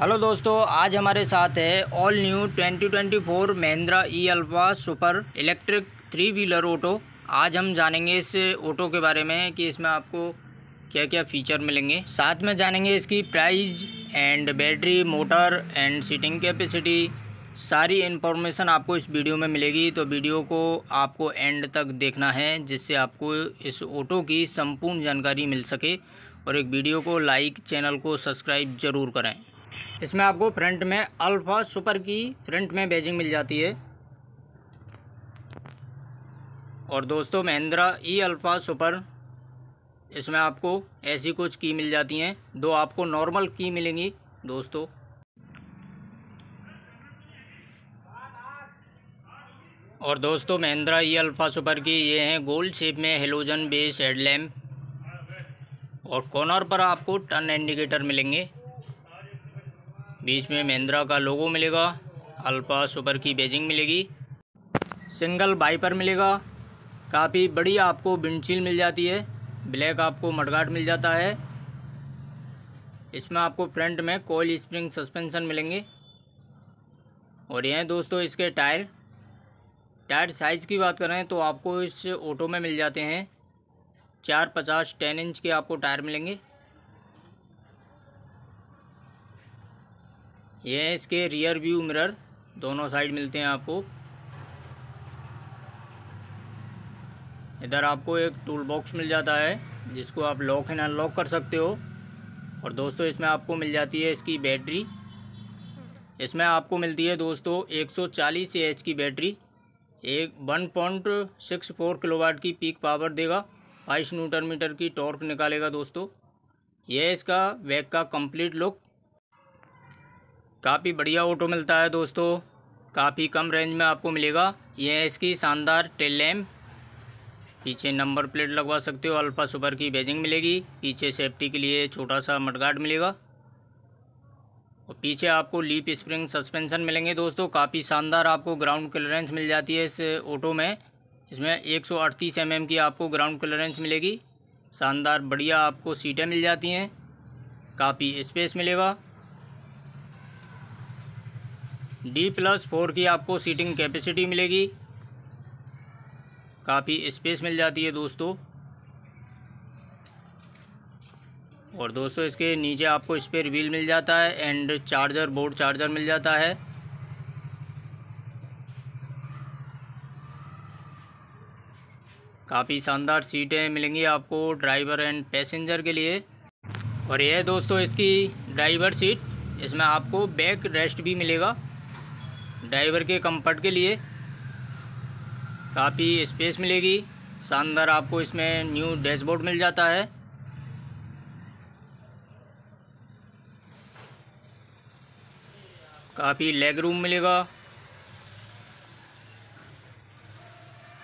hello दोस्तों आज हमारे साथ है all new 2024 Mahindra E Alfa super electric three wheeler auto आज हम जानेंगे इस ऑटो के बारे में कि इसमें आपको क्या क्या फ़ीचर मिलेंगे साथ में जानेंगे इसकी price and battery motor and seating capacity सारी इन्फॉर्मेशन आपको इस वीडियो में मिलेगी तो वीडियो को आपको एंड तक देखना है जिससे आपको इस ऑटो की संपूर्ण जानकारी मिल सके और एक वीडियो को लाइक चैनल को सब्सक्राइब ज़रूर करें इसमें आपको फ्रंट में अल्फ़ा सुपर की फ्रंट में बैजिंग मिल जाती है और दोस्तों महिंद्रा ई अल्फ़ा सुपर इसमें आपको ऐसी कुछ की मिल जाती हैं दो आपको नॉर्मल की मिलेंगी दोस्तों और दोस्तों महिंद्रा ई अल्फ़ा सुपर की ये हैं गोल शेप में हेलोजन बेस हेडलैम्प और कॉर्नर पर आपको टर्न इंडिकेटर मिलेंगे बीच में महिंद्रा का लोगो मिलेगा अल्पा सुपर की बेजिंग मिलेगी सिंगल बाइपर मिलेगा काफ़ी बड़ी आपको विंडशील मिल जाती है ब्लैक आपको मडगाट मिल जाता है इसमें आपको फ्रंट में कोल स्प्रिंग सस्पेंशन मिलेंगे और यह दोस्तों इसके टायर टायर साइज़ की बात करें तो आपको इस ऑटो में मिल जाते हैं चार पचास टेन इंच के आपको टायर मिलेंगे ये हैं इसके रियर व्यू मिरर दोनों साइड मिलते हैं आपको इधर आपको एक टूल बॉक्स मिल जाता है जिसको आप लॉक एंड अनलॉक कर सकते हो और दोस्तों इसमें आपको मिल जाती है इसकी बैटरी इसमें आपको मिलती है दोस्तों 140 एच की बैटरी एक one point six four kilowatt की पीक पावर देगा बाईस न्यूटन मीटर की टॉर्क निकालेगा दोस्तों यह इसका बैग का कंप्लीट लुक काफ़ी बढ़िया ऑटो मिलता है दोस्तों काफ़ी कम रेंज में आपको मिलेगा ये है इसकी शानदार टेल लैम्प पीछे नंबर प्लेट लगवा सकते हो अल्फा सुपर की बैजिंग मिलेगी पीछे सेफ्टी के लिए छोटा सा मटगार्ड मिलेगा और पीछे आपको लीप स्प्रिंग सस्पेंशन मिलेंगे दोस्तों काफ़ी शानदार आपको ग्राउंड क्लियरेंस मिल जाती है इस ऑटो में इसमें 138 mm की आपको ग्राउंड क्लियरेंस मिलेगी शानदार बढ़िया आपको सीटें मिल जाती हैं काफ़ी स्पेस मिलेगा डी प्लस फोर की आपको सीटिंग कैपेसिटी मिलेगी काफ़ी स्पेस मिल जाती है दोस्तों और दोस्तों इसके नीचे आपको स्पेयर व्हील मिल जाता है एंड चार्जर बोर्ड चार्जर मिल जाता है काफ़ी शानदार सीटें मिलेंगी आपको ड्राइवर एंड पैसेंजर के लिए और यह दोस्तों इसकी ड्राइवर सीट इसमें आपको बैक रेस्ट भी मिलेगा ड्राइवर के कंफर्ट के लिए काफ़ी स्पेस मिलेगी शानदार आपको इसमें न्यू डैशबोर्ड मिल जाता है काफ़ी लेग रूम मिलेगा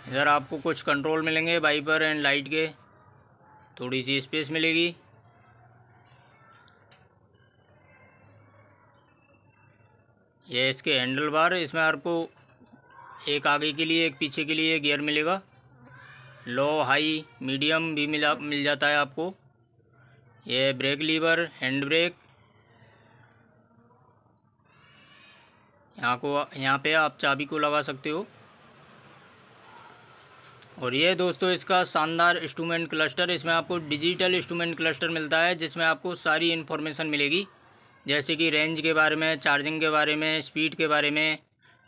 इधर आपको कुछ कंट्रोल मिलेंगे वाइपर एंड लाइट के थोड़ी सी स्पेस मिलेगी ये इसके हैंडल बार इसमें आपको एक आगे के लिए एक पीछे के लिए गियर मिलेगा लो हाई मीडियम भी मिला मिल जाता है आपको ये ब्रेक लीवर हैंड ब्रेक यहाँ को यहाँ पे आप चाबी को लगा सकते हो और ये दोस्तों इसका शानदार इंस्ट्रूमेंट क्लस्टर इसमें आपको डिजिटल इंस्ट्रूमेंट क्लस्टर मिलता है जिसमें आपको सारी इन्फॉर्मेशन मिलेगी जैसे कि रेंज के बारे में चार्जिंग के बारे में स्पीड के बारे में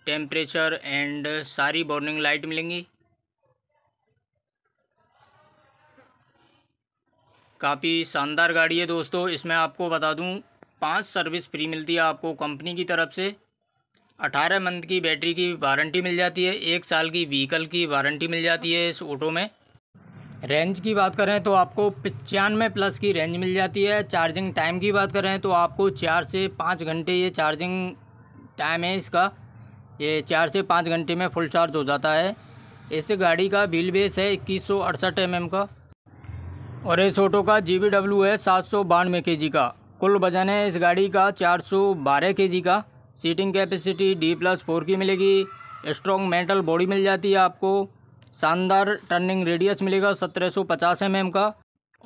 टेम्परेचर एंड सारी बॉर्निंग लाइट मिलेंगी काफ़ी शानदार गाड़ी है दोस्तों इसमें आपको बता दूं पांच सर्विस फ्री मिलती है आपको कंपनी की तरफ से अठारह मंथ की बैटरी की वारंटी मिल जाती है एक साल की व्हीकल की वारंटी मिल जाती है इस ऑटो में रेंज की बात करें तो आपको पचानवे प्लस की रेंज मिल जाती है चार्जिंग टाइम की बात करें तो आपको चार से पाँच घंटे ये चार्जिंग टाइम है इसका ये चार से पाँच घंटे में फुल चार्ज हो जाता है इस गाड़ी का व्हील बेस है इक्कीस सौ अड़सठ एम एम का और इस ऑटो का जी बी डब्ल्यू है सात सौ बानवे के जी का कुल वजन है इस गाड़ी का चार सौ बारह के जी का seating capacity D plus four की मिलेगी स्ट्रॉन्ग मेटल बॉडी मिल जाती है आपको शानदार टर्निंग रेडियस मिलेगा सत्रह सौ पचास एम एम का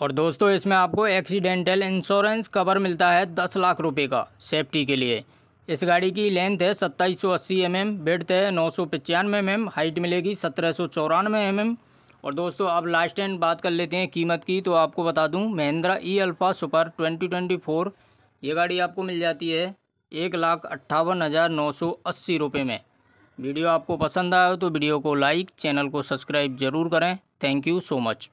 और दोस्तों इसमें आपको एक्सीडेंटल इंश्योरेंस कवर मिलता है दस लाख रुपये का सेफ्टी के लिए इस गाड़ी की लेंथ है सत्ताईस सौ अस्सी एम एम बेड्थ है नौ सौ पचानवे एम एम हाइट मिलेगी सत्रह सौ चौरानवे एम एम और दोस्तों अब लास्ट एंड बात कर लेते हैं कीमत की तो आपको बता दूँ Mahindra E Alfa super twenty twenty four ये गाड़ी आपको मिल जाती है एक लाख अट्ठावन हज़ार नौ सौ अस्सी रुपये में वीडियो आपको पसंद आया हो तो वीडियो को लाइक चैनल को सब्सक्राइब ज़रूर करें थैंक यू सो मच